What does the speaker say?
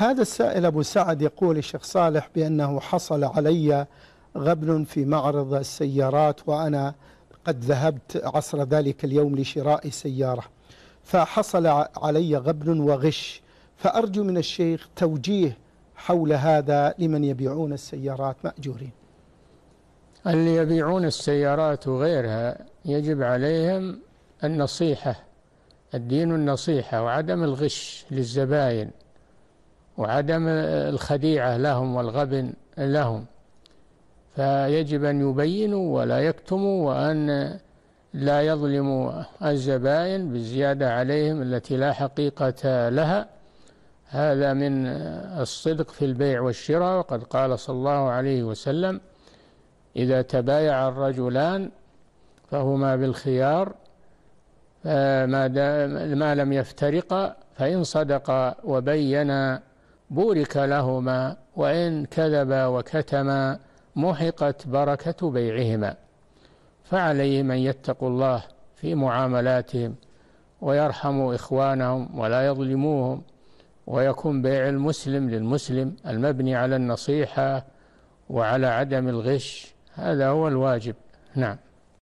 هذا السائل أبو سعد يقول الشيخ صالح بأنه حصل علي غبن في معرض السيارات وأنا قد ذهبت عصر ذلك اليوم لشراء سيارة فحصل علي غبن وغش فأرجو من الشيخ توجيه حول هذا لمن يبيعون السيارات مأجورين اللي يبيعون السيارات وغيرها يجب عليهم النصيحة الدين النصيحة وعدم الغش للزبائن وعدم الخديعة لهم والغبن لهم فيجب أن يبينوا ولا يكتموا وأن لا يظلموا الزبائن بالزيادة عليهم التي لا حقيقة لها هذا من الصدق في البيع والشراء وقد قال صلى الله عليه وسلم إذا تبايع الرجلان فهما بالخيار ما, ما لم يفترقا فإن صدقا وبينا بورك لهما وإن كذبا وكتما محقت بركة بيعهما فعليهم أن يتقوا الله في معاملاتهم ويرحموا إخوانهم ولا يظلموهم ويكون بيع المسلم للمسلم المبني على النصيحة وعلى عدم الغش هذا هو الواجب نعم